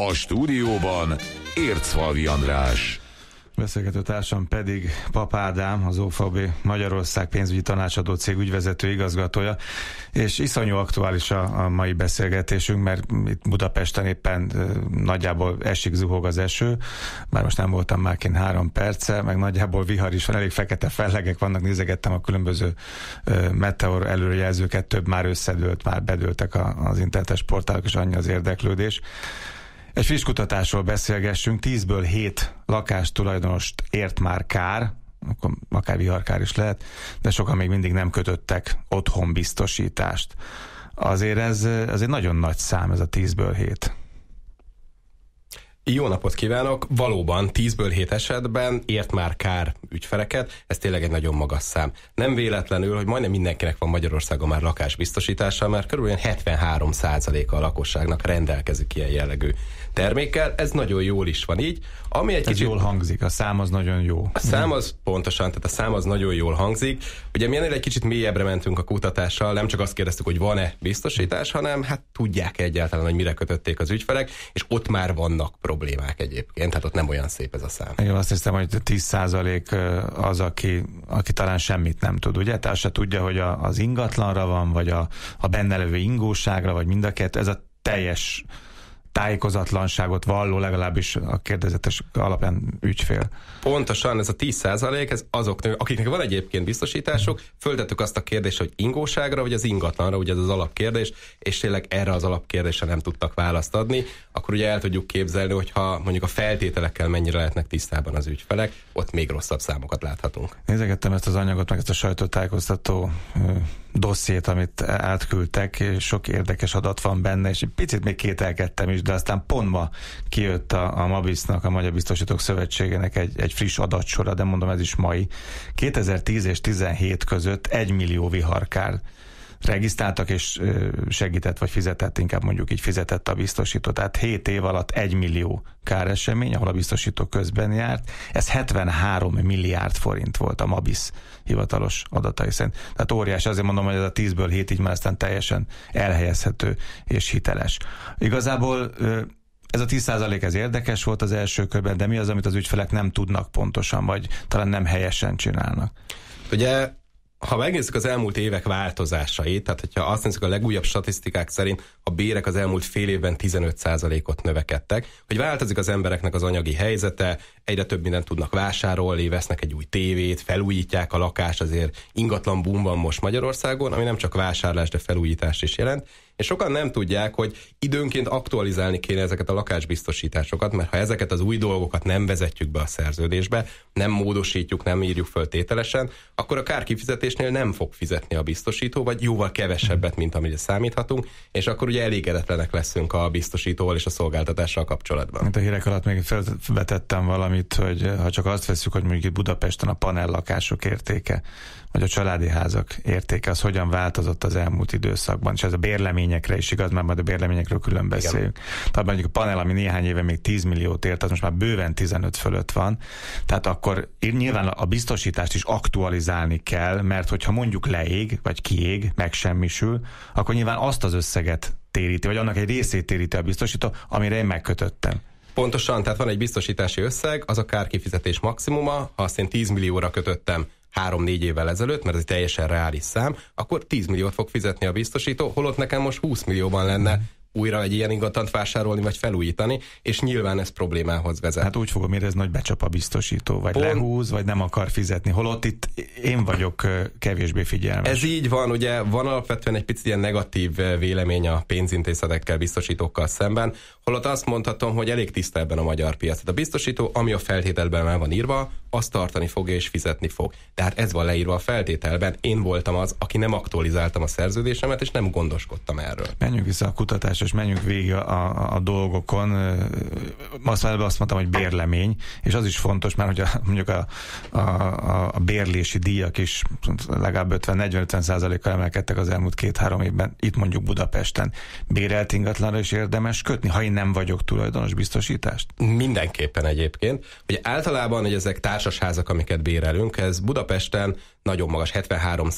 A stúdióban Ércfalvi András. Beszélgető társam pedig Papádám, az OFAB Magyarország pénzügyi tanácsadó cég ügyvezető igazgatója, és iszonyú aktuális a, a mai beszélgetésünk, mert itt Budapesten éppen nagyjából esik, zuhog az eső, már most nem voltam már kint három perce, meg nagyjából vihar is van, elég fekete fellegek vannak, nézegettem a különböző meteor előrejelzőket, több már összedőlt, már bedőltek az internetes portálok, és annyi az érdeklődés. Egy friss kutatásról beszélgessünk, 10-ből 7 lakástulajdonost ért már kár, akkor akár viharkár is lehet, de sokan még mindig nem kötöttek otthon biztosítást. Azért ez, ez egy nagyon nagy szám, ez a 10-ből 7. Jó napot kívánok! Valóban 10-ből 7 esetben ért már kár ügyfeleket, ez tényleg egy nagyon magas szám. Nem véletlenül, hogy majdnem mindenkinek van Magyarországon már lakásbiztosítása, mert kb. 73%-a a lakosságnak rendelkezik ilyen jellegű termékkel, ez nagyon jól is van így. Ami egy ez kicsit... jól hangzik, a szám az nagyon jó. A szám az pontosan, tehát a szám az nagyon jól hangzik. Ugye mi ennél egy kicsit mélyebbre mentünk a kutatással, nem csak azt kérdeztük, hogy van-e biztosítás, hanem hát tudják egyáltalán, hogy mire kötötték az ügyfelek, és ott már vannak problémák problémák egyébként, tehát ott nem olyan szép ez a szám. Én azt hiszem, hogy 10% az, aki, aki talán semmit nem tud, ugye? Tehát se tudja, hogy a, az ingatlanra van, vagy a, a benne levő ingóságra, vagy mind a kettő, ez a teljes tájékozatlanságot valló, legalábbis a kérdezetes alapján ügyfél. Pontosan ez a 10 ez azok, akiknek van egyébként biztosításuk, föltettük azt a kérdést, hogy ingóságra, vagy az ingatlanra, ugye ez az alapkérdés, és tényleg erre az alapkérdésre nem tudtak választ adni, akkor ugye el tudjuk képzelni, hogyha mondjuk a feltételekkel mennyire lehetnek tisztában az ügyfelek, ott még rosszabb számokat láthatunk. Nézegettem ezt az anyagot, meg ezt a sajtótájékoztató dossziét, amit átküldtek, sok érdekes adat van benne, és picit még kételkedtem is, is, de aztán pont ma kijött a, a Mabisznak, a Magyar Biztosítók Szövetségének egy, egy friss adatsora, de mondom ez is mai. 2010 és 17 között 1 millió viharkál regisztráltak és segített, vagy fizetett, inkább mondjuk így fizetett a biztosító. Tehát 7 év alatt 1 millió káresemény, ahol a biztosító közben járt. Ez 73 milliárd forint volt a MABIS hivatalos adatai szerint. Tehát óriás, azért mondom, hogy ez a 10-ből 7 így már aztán teljesen elhelyezhető és hiteles. Igazából ez a 10% ez érdekes volt az első körben, de mi az, amit az ügyfelek nem tudnak pontosan, vagy talán nem helyesen csinálnak? Ugye ha megnézzük az elmúlt évek változásait, tehát hogyha azt nézzük a legújabb statisztikák szerint, a bérek az elmúlt fél évben 15%-ot növekedtek, hogy változik az embereknek az anyagi helyzete, egyre több mindent tudnak vásárolni, vesznek egy új tévét, felújítják a lakást, azért ingatlan boom van most Magyarországon, ami nem csak vásárlás, de felújítás is jelent, és sokan nem tudják, hogy időnként aktualizálni kéne ezeket a lakásbiztosításokat, mert ha ezeket az új dolgokat nem vezetjük be a szerződésbe, nem módosítjuk, nem írjuk föl tételesen, akkor a kárkifizetésnél nem fog fizetni a biztosító, vagy jóval kevesebbet, mint amire számíthatunk, és akkor ugye elégedetlenek leszünk a biztosítóval és a szolgáltatással kapcsolatban. Mint a hírek alatt még felvetettem valamit, hogy eh, ha csak azt veszük, hogy mondjuk Budapesten a panel lakások értéke, vagy a családi házak értéke, az hogyan változott az elmúlt időszakban, és ez a bérlemény bérleményekre is igaz, mert majd a bérleményekről külön beszéljük. Igen. Tehát mondjuk a panel, ami néhány éve még 10 milliót ért, az most már bőven 15 fölött van. Tehát akkor nyilván a biztosítást is aktualizálni kell, mert hogyha mondjuk leég, vagy kiég, megsemmisül, akkor nyilván azt az összeget téríti, vagy annak egy részét téríti a biztosító, amire én megkötöttem. Pontosan, tehát van egy biztosítási összeg, az a kárkifizetés maximuma, azt én 10 millióra kötöttem 3-4 évvel ezelőtt, mert ez egy teljesen reális szám, akkor 10 milliót fog fizetni a biztosító, holott nekem most 20 millióban lenne újra egy ilyen ingatlant vásárolni, vagy felújítani, és nyilván ez problémához vezet. Hát úgy fogom érezni, hogy becsap a biztosító, vagy Pont... lehúz, vagy nem akar fizetni. Holott itt én vagyok kevésbé figyelmes. Ez így van, ugye van alapvetően egy picit ilyen negatív vélemény a pénzintézetekkel, biztosítókkal szemben, holott azt mondhatom, hogy elég tiszta ebben a magyar piac. Tehát a biztosító, ami a feltételben már van írva, azt tartani fogja és fizetni fog. Tehát ez van leírva a feltételben. Én voltam az, aki nem aktualizáltam a szerződésemet, és nem gondoskodtam erről. Menjünk vissza a kutatásra és menjünk végig a, a, a dolgokon. Azt már azt mondtam, hogy bérlemény, és az is fontos, mert hogy a, mondjuk a, a, a bérlési díjak is legalább 50-40-50 kal emelkedtek az elmúlt két-három évben, itt mondjuk Budapesten. Bérelt ingatlanra is érdemes kötni, ha én nem vagyok tulajdonos biztosítást? Mindenképpen egyébként. Ugye általában, hogy ezek társasházak, amiket bérelünk, ez Budapesten nagyon magas, 73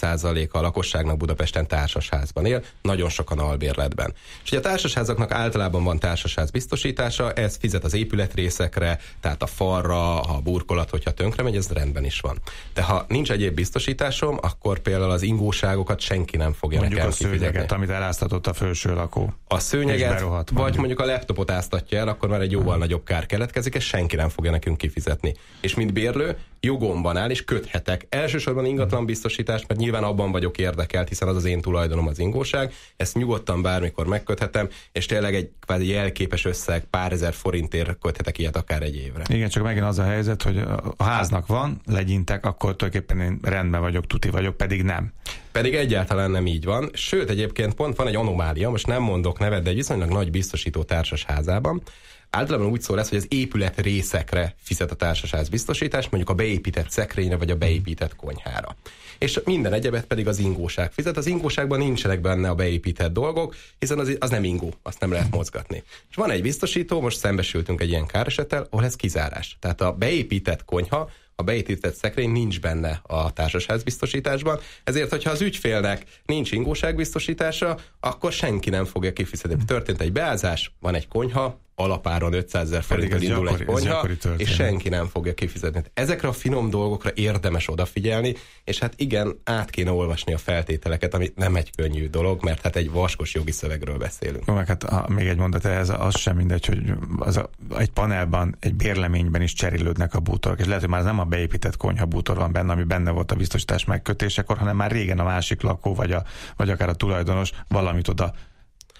a lakosságnak Budapesten társasházban él, nagyon sokan albérletben. És ugye a társasházaknak általában van társasház biztosítása, ez fizet az épületrészekre, tehát a falra, a burkolat, hogyha tönkre megy, ez rendben is van. De ha nincs egyéb biztosításom, akkor például az ingóságokat senki nem fogja mondjuk nekem a szőnyeget, amit eláztatott a felső lakó. A szőnyeget, berohadt, vagy mondjuk a laptopot áztatja el, akkor már egy jóval hmm. nagyobb kár keletkezik, és senki nem fogja nekünk kifizetni. És mint bérlő, jogomban áll, és köthetek. Elsősorban ingatlan biztosítást, mert nyilván abban vagyok érdekelt, hiszen az az én tulajdonom az ingóság. Ezt nyugodtan bármikor megköthetem, és tényleg egy kvázi jelképes összeg pár ezer forintért köthetek ilyet akár egy évre. Igen, csak megint az a helyzet, hogy a háznak van, legyintek, akkor tulajdonképpen én rendben vagyok, tuti vagyok, pedig nem. Pedig egyáltalán nem így van. Sőt, egyébként pont van egy anomália, most nem mondok nevet, de egy viszonylag nagy biztosító társas házában általában úgy szól ez, hogy az épület részekre fizet a társaság biztosítás, mondjuk a beépített szekrényre vagy a beépített konyhára. És minden egyebet pedig az ingóság fizet. Az ingóságban nincsenek benne a beépített dolgok, hiszen az, az nem ingó, azt nem lehet mozgatni. És van egy biztosító, most szembesültünk egy ilyen káresettel, ahol ez kizárás. Tehát a beépített konyha a beépített szekrény nincs benne a biztosításban. ezért, hogyha az ügyfélnek nincs ingóságbiztosítása, akkor senki nem fogja kifizetni. Történt egy beázás, van egy konyha, alapáron 500 ezer forinttal indul gyakori, egy konyha, és senki nem fogja kifizetni. Hát ezekre a finom dolgokra érdemes odafigyelni, és hát igen, át kéne olvasni a feltételeket, ami nem egy könnyű dolog, mert hát egy vaskos jogi szövegről beszélünk. Jó, meg hát a, még egy mondat ehhez, az sem mindegy, hogy az a, egy panelban, egy bérleményben is cserélődnek a bútorok, és lehet, hogy már nem a beépített konyha bútor van benne, ami benne volt a biztosítás megkötésekor, hanem már régen a másik lakó, vagy, a, vagy akár a tulajdonos valamit oda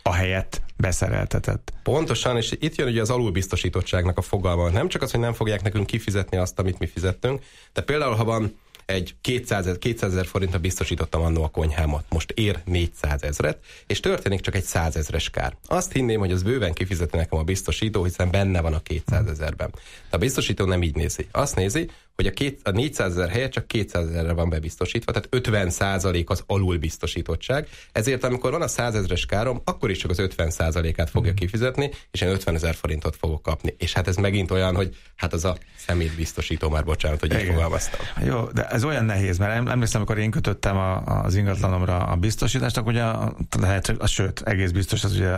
a helyet beszereltetett. Pontosan, és itt jön ugye az alulbiztosítottságnak a fogalma. Nem csak az, hogy nem fogják nekünk kifizetni azt, amit mi fizettünk, de például, ha van egy 200 ezer 200 forintra biztosítottam annó a konyhámat, most ér 400 ezret, és történik csak egy 100 ezres kár. Azt hinném, hogy az bőven kifizeti nekem a biztosító, hiszen benne van a 200 ezerben. De a biztosító nem így nézi. Azt nézi, hogy a, két, a 400 ezer helyett csak 200 ezerre van bebiztosítva, tehát 50 százalék az alul biztosítottság, ezért amikor van a 100 ezeres károm, akkor is csak az 50 százalékát fogja kifizetni, és én 50 ezer forintot fogok kapni. És hát ez megint olyan, hogy hát az a szemét biztosító már, bocsánat, hogy így fogalmaztam. Jó, de ez olyan nehéz, mert emlékszem, amikor én kötöttem a, az ingatlanomra a biztosítást, akkor ugye lehet, a, sőt, egész biztos, az ugye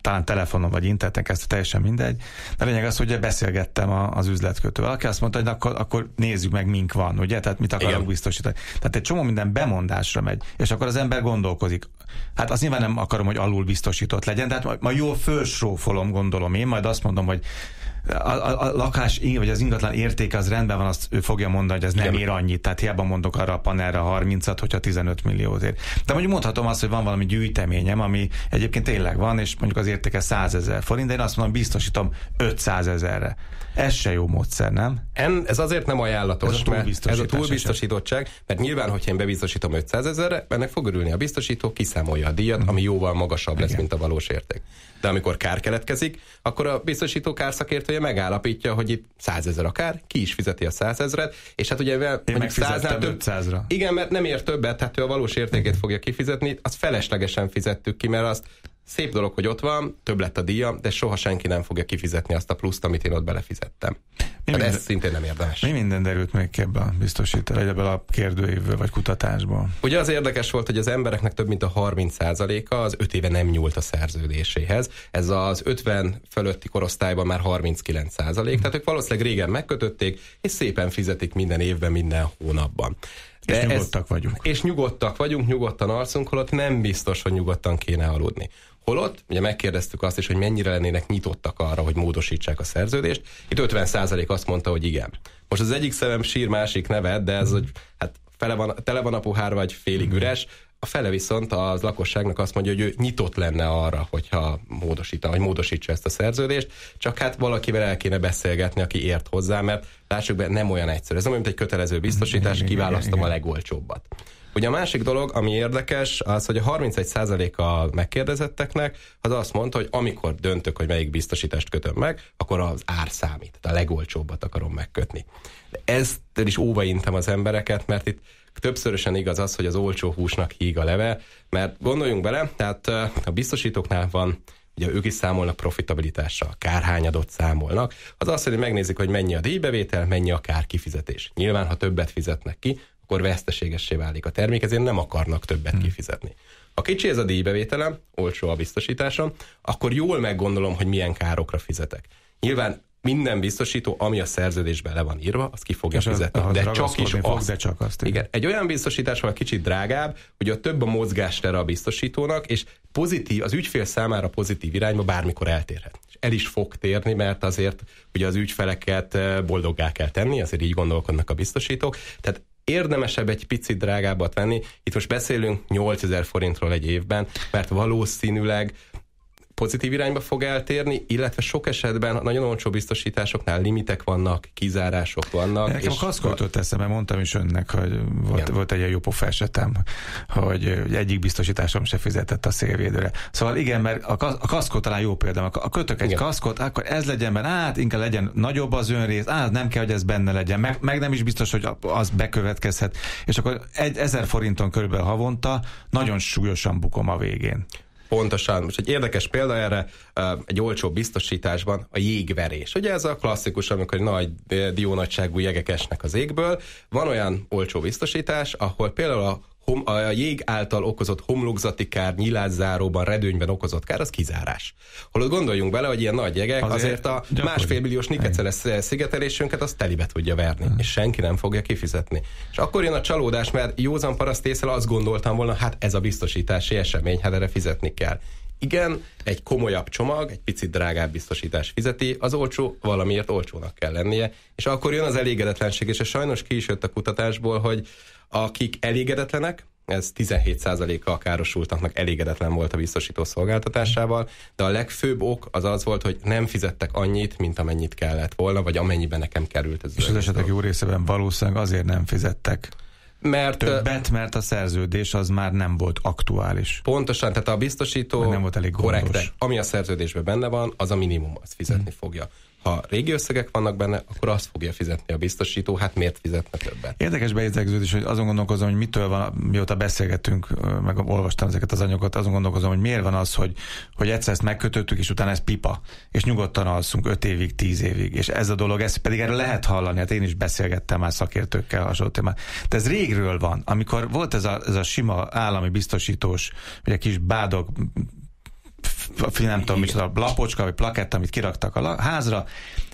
talán telefonon vagy interneten kezdte, teljesen mindegy. De a lényeg az, hogy beszélgettem az üzletkötővel, aki azt mondta, hogy akkor, akkor nézzük meg, mink van, ugye? Tehát mit akarok Igen. biztosítani. Tehát egy csomó minden bemondásra megy, és akkor az ember gondolkozik. Hát azt nyilván nem akarom, hogy alul biztosított legyen, de hát majd, majd jól fölsrófolom, gondolom én, majd azt mondom, hogy a, a, a lakás vagy az ingatlan értéke az rendben van, azt ő fogja mondani, hogy ez nem ér annyit. Tehát hiába mondok arra a panelre 30-at, hogyha 15 milliót ér. De mondjuk mondhatom azt, hogy van valami gyűjteményem, ami egyébként tényleg van, és mondjuk az értéke 100 ezer forint, de én azt mondom, biztosítom 500 ezerre. Ez se jó módszer, nem? En, ez azért nem ajánlatos, ez a túlbiztosítás. Ez a túlbiztosítottság, mert nyilván, hogyha én bebiztosítom 500 ezerre, ennek fog örülni a biztosító, kiszámolja a díjat, mm. ami jóval magasabb Igen. lesz, mint a valós érték. De amikor kár keletkezik, akkor a biztosító kárszakértő ügyfél megállapítja, hogy itt százezer akár, ki is fizeti a százezret, és hát ugye mivel Én százezer több, százra. ra Igen, mert nem ér többet, tehát ő a valós értékét fogja kifizetni, azt feleslegesen fizettük ki, mert azt szép dolog, hogy ott van, több lett a díja, de soha senki nem fogja kifizetni azt a pluszt, amit én ott belefizettem. Mi hát minden, ez szintén nem érdemes. Mi minden derült még ebben a biztosítás, vagy ebből a kérdőívből, vagy kutatásból? Ugye az érdekes volt, hogy az embereknek több mint a 30%-a az 5 éve nem nyúlt a szerződéséhez. Ez az 50 fölötti korosztályban már 39 százalék, tehát ők valószínűleg régen megkötötték, és szépen fizetik minden évben, minden hónapban. De és nyugodtak ez, vagyunk. És nyugodtak vagyunk, nyugodtan alszunk, holott nem biztos, hogy nyugodtan kéne aludni. Holott, ugye megkérdeztük azt is, hogy mennyire lennének nyitottak arra, hogy módosítsák a szerződést. Itt 50% azt mondta, hogy igen. Most az egyik szemem sír, másik nevet, de ez, hogy hát fele van, tele van a pohár, vagy félig mhm. üres. A fele viszont az lakosságnak azt mondja, hogy ő nyitott lenne arra, hogyha módosítja, vagy módosítsa ezt a szerződést, csak hát valakivel el kéne beszélgetni, aki ért hozzá, mert lássuk be, nem olyan egyszerű. Ez nem olyan, mint egy kötelező biztosítás, kiválasztom a legolcsóbbat. Ugye a másik dolog, ami érdekes, az, hogy a 31% a megkérdezetteknek az azt mondta, hogy amikor döntök, hogy melyik biztosítást kötöm meg, akkor az ár számít, tehát a legolcsóbbat akarom megkötni. De ezt is óvaintem az embereket, mert itt többszörösen igaz az, hogy az olcsó húsnak híg a leve, mert gondoljunk bele, tehát a biztosítóknál van ugye ők is számolnak profitabilitással, kárhányadot számolnak, az az, hogy megnézik, hogy mennyi a díjbevétel, mennyi a kárkifizetés. Nyilván, ha többet fizetnek ki, akkor veszteségessé válik a termék, ezért nem akarnak többet hmm. kifizetni. Ha kicsi ez a díjbevételem, olcsó a biztosításom, akkor jól meggondolom, hogy milyen károkra fizetek. Nyilván minden biztosító, ami a szerződésben le van írva, az ki fogja fizetni. Az, az de, csak is fog, azt. de csak azt. Igen. igen. Egy olyan biztosítás ahol kicsit drágább, hogy a több a mozgástere a biztosítónak, és pozitív, az ügyfél számára pozitív irányba bármikor eltérhet. És el is fog térni, mert azért ugye az ügyfeleket eh, boldoggá kell tenni, azért így gondolkodnak a biztosítók. Tehát érdemesebb egy picit drágábbat venni. Itt most beszélünk 8000 forintról egy évben, mert valószínűleg pozitív irányba fog eltérni, illetve sok esetben nagyon olcsó biztosításoknál limitek vannak, kizárások vannak. Nekem és a kaszkolt jutott mert mondtam is önnek, hogy volt, volt egy jó pofa esetem, hogy egyik biztosításom se fizetett a szélvédőre. Szóval igen, mert a, a kaszkó talán jó példa, a kötök egy igen. kaszkot, akkor ez legyen benne, át, inkább legyen nagyobb az önrész, át, nem kell, hogy ez benne legyen, meg, meg nem is biztos, hogy az bekövetkezhet, és akkor egy ezer forinton körülbelül havonta nagyon súlyosan bukom a végén. Pontosan. Most egy érdekes példa erre, egy olcsó biztosításban a jégverés. Ugye ez a klasszikus, amikor nagy diónagyságú jegek esnek az égből. Van olyan olcsó biztosítás, ahol például a hom, a jég által okozott homlokzati kár, nyilászáróban, redőnyben okozott kár, az kizárás. Holott gondoljunk bele, hogy ilyen nagy jegek azért, azért a gyakori. másfél milliós nikeceles szigetelésünket az telibe tudja verni, hmm. és senki nem fogja kifizetni. És akkor jön a csalódás, mert józan parasztészel azt gondoltam volna, hát ez a biztosítási esemény, hát erre fizetni kell. Igen, egy komolyabb csomag, egy picit drágább biztosítás fizeti, az olcsó valamiért olcsónak kell lennie, és akkor jön az elégedetlenség, és ez sajnos ki is jött a kutatásból, hogy akik elégedetlenek, ez 17%-a a károsultaknak elégedetlen volt a biztosító szolgáltatásával, de a legfőbb ok az az volt, hogy nem fizettek annyit, mint amennyit kellett volna, vagy amennyiben nekem került ez. És az esetek jó részében valószínűleg azért nem fizettek, mert... Többet, mert a szerződés az már nem volt aktuális. Pontosan, tehát a biztosító... Mert nem volt elég korrekt. korrekte. Ami a szerződésben benne van, az a minimum, azt fizetni hmm. fogja ha régi összegek vannak benne, akkor azt fogja fizetni a biztosító, hát miért fizetne többet? Érdekes bejegyződés, hogy azon gondolkozom, hogy mitől van, mióta beszélgettünk, meg olvastam ezeket az anyagokat, azon gondolkozom, hogy miért van az, hogy, hogy egyszer ezt megkötöttük, és utána ez pipa, és nyugodtan alszunk 5 évig, 10 évig, és ez a dolog, ezt pedig erről lehet hallani, hát én is beszélgettem már szakértőkkel hasonló témát. De ez régről van, amikor volt ez a, ez a sima állami biztosítós, vagy a kis bádog nem tudom micsoda, lapocska vagy plakett, amit kiraktak a házra,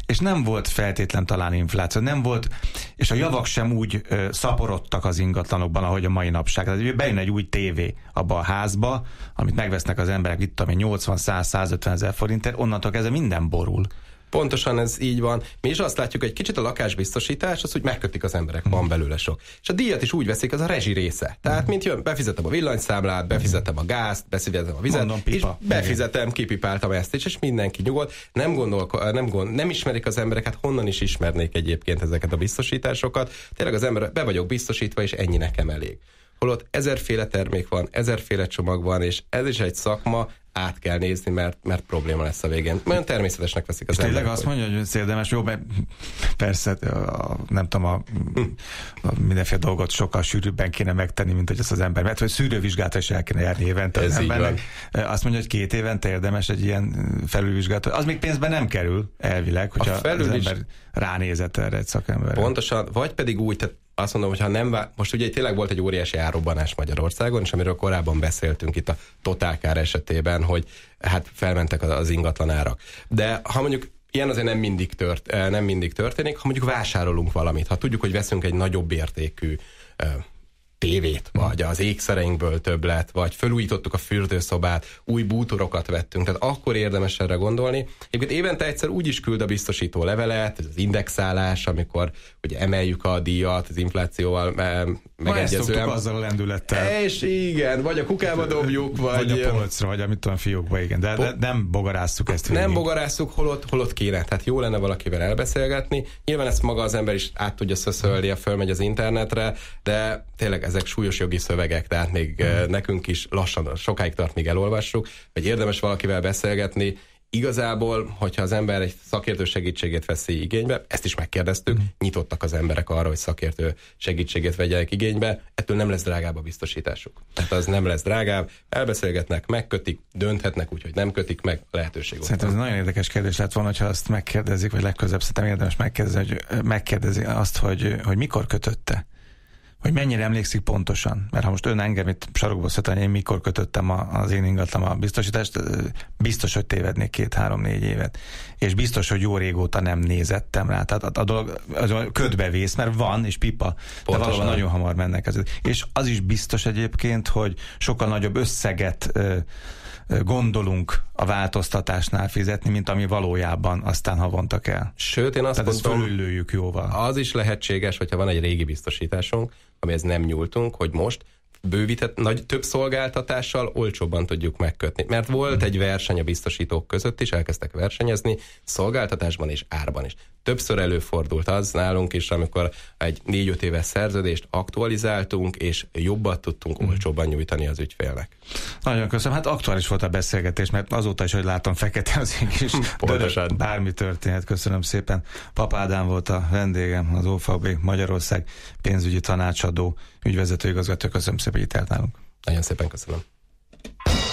és nem volt feltétlen talán infláció, nem volt, és a javak sem úgy ö, szaporodtak az ingatlanokban, ahogy a mai napság. Tehát bejön egy új tévé abba a házba, amit megvesznek az emberek, itt ami 80-100-150 ezer forintért, onnantól kezdve minden borul. Pontosan ez így van. Mi is azt látjuk, hogy egy kicsit a lakásbiztosítás, az úgy megkötik az emberek, van belőle sok. És a díjat is úgy veszik, az a rezsi része. Tehát, mint jön, befizetem a villanyszámlát, befizetem a gázt, befizetem a vizet, Mondom, és befizetem, kipipáltam ezt és mindenki nyugodt. Nem, gondol, nem, gond, nem ismerik az embereket, honnan is ismernék egyébként ezeket a biztosításokat. Tényleg az ember, be vagyok biztosítva, és ennyi nekem elég. Holott ezerféle termék van, ezerféle csomag van, és ez is egy szakma, át kell nézni, mert, mert probléma lesz a végén. Nagyon természetesnek veszik az és emberek. tényleg azt mondja, hogy ez érdemes, jó, mert persze, a, nem tudom, a, a mindenféle dolgot sokkal sűrűbben kéne megtenni, mint hogy ezt az ember, mert hogy szűrővizsgálatra is el kéne járni évente ez az embernek. Azt mondja, hogy két évente érdemes egy ilyen felülvizsgálat. Az még pénzben nem kerül elvileg, hogyha a felülvizs... az ember ránézett erre egy szakember. Pontosan, vagy pedig úgy, tehát azt mondom, hogy ha nem vá- most ugye tényleg volt egy óriási árobbanás Magyarországon, és amiről korábban beszéltünk itt a totálkár esetében, hogy hát felmentek az ingatlan árak. De ha mondjuk ilyen azért nem mindig, tört, eh, nem mindig történik, ha mondjuk vásárolunk valamit, ha tudjuk, hogy veszünk egy nagyobb értékű eh, tévét, vagy az ékszereinkből több lett, vagy felújítottuk a fürdőszobát, új bútorokat vettünk, tehát akkor érdemes erre gondolni. Egyébként évente egyszer úgy is küld a biztosító levelet, ez az indexálás, amikor ugye emeljük a díjat az inflációval megegyezően. Ma azzal a lendülettel. És igen, vagy a kukába dobjuk, vagy... Vagy a polcra, vagy amit tudom, fiókba, igen, de, de nem bogarásztuk ezt. Nem bogarásztuk, holott, holott kéne, tehát jó lenne valakivel elbeszélgetni. Nyilván ezt maga az ember is át tudja szöszölni, a fölmegy az internetre, de tényleg ezek súlyos jogi szövegek, tehát még mm. nekünk is lassan, sokáig tart, míg elolvassuk, vagy érdemes valakivel beszélgetni, Igazából, hogyha az ember egy szakértő segítségét veszi igénybe, ezt is megkérdeztük, mm. nyitottak az emberek arra, hogy szakértő segítségét vegyenek igénybe, ettől nem lesz drágább a biztosításuk. Tehát az nem lesz drágább, elbeszélgetnek, megkötik, dönthetnek úgy, hogy nem kötik meg, lehetőség Szerintem ez nagyon érdekes kérdés lett volna, ha azt megkérdezik, vagy legközelebb szerintem érdemes megkérdezni, hogy, megkérdezni azt, hogy, hogy mikor kötötte hogy mennyire emlékszik pontosan. Mert ha most ön engem itt sarokba szöt, én mikor kötöttem az én ingatlan a biztosítást, biztos, hogy tévednék két-három-négy évet. És biztos, hogy jó régóta nem nézettem rá. Tehát a, a dolog az ködbe vész, mert van, és pipa. Pontosan. De valóban nagyon hamar mennek ezek. És az is biztos egyébként, hogy sokkal nagyobb összeget gondolunk a változtatásnál fizetni, mint ami valójában aztán havonta kell. Sőt, én azt Tehát mondom, ezt jóval. Az is lehetséges, hogyha van egy régi biztosításunk, amihez nem nyúltunk, hogy most bővített, nagy, több szolgáltatással olcsóbban tudjuk megkötni. Mert volt mhm. egy verseny a biztosítók között is, elkezdtek versenyezni szolgáltatásban és árban is többször előfordult az nálunk is, amikor egy négy-öt éves szerződést aktualizáltunk, és jobbat tudtunk mhm. olcsóban nyújtani az ügyfélnek. Nagyon köszönöm. Hát aktuális volt a beszélgetés, mert azóta is, hogy látom, fekete az ég is. Pontosan. Bármi történhet. Köszönöm szépen. Papádám volt a vendégem, az OFAB Magyarország pénzügyi tanácsadó igazgató. Köszönöm szépen, hogy itt nálunk. Nagyon szépen köszönöm.